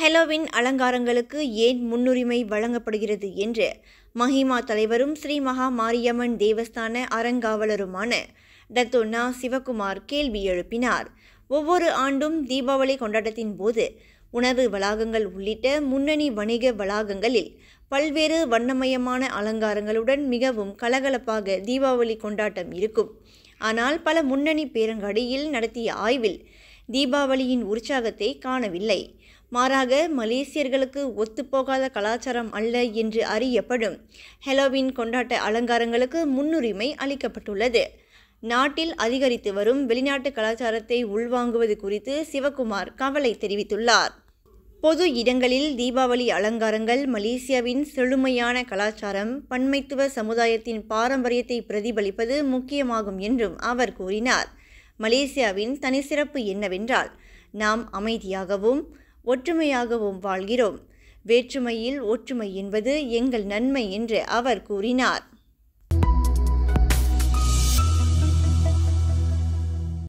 Halloween அலங்காரங்களுக்கு ஏன் முன்னுரிமை வழங்கப்படுகிறது என்று மஹிமா தலைவரும் ஸ்ரீ மகா மாரியம்மன் தேவஸ்தான அறங்காவலருமான டத்தோனா சிவகுமார் கேள்வி எழுப்பினார் ஒவ்வொரு ஆண்டும் தீபாவளி கொண்டாட்டத்தின் போது உணவு வளாகங்கள் உள்ளிட்ட முன்னணி வணிக வளாகங்களில் பல்வேறு வண்ணமயமான அலங்காரங்களுடன் மிகவும் கலகலப்பாக தீபாவளி கொண்டாட்டம் இருக்கும் ஆனால் பல முன்னணி பேரங்காடியில் நடத்திய ஆய்வில் தீபாவளியின் உற்சாகத்தை காணவில்லை மாறாக மலேசியர்களுக்கு ஒத்துப்போகாத கலாச்சாரம் அல்ல என்று அறியப்படும் ஹெலோவின் கொண்டாட்ட அலங்காரங்களுக்கு முன்னுரிமை அளிக்கப்பட்டுள்ளது நாட்டில் அதிகரித்து வரும் வெளிநாட்டு கலாச்சாரத்தை உள்வாங்குவது குறித்து சிவகுமார் கவலை தெரிவித்துள்ளார் பொது இடங்களில் தீபாவளி அலங்காரங்கள் மலேசியாவின் செழுமையான கலாச்சாரம் பன்மைத்துவ சமுதாயத்தின் பாரம்பரியத்தை பிரதிபலிப்பது முக்கியமாகும் என்றும் அவர் கூறினார் மலேசியாவின் தனிசிறப்பு என்னவென்றால் நாம் அமைதியாகவும் ஒற்றுமையாகவும் வாழ்கிறோம் வேற்றுமையில் ஒற்றுமை என்பது எங்கள் நன்மை என்று அவர் கூறினார்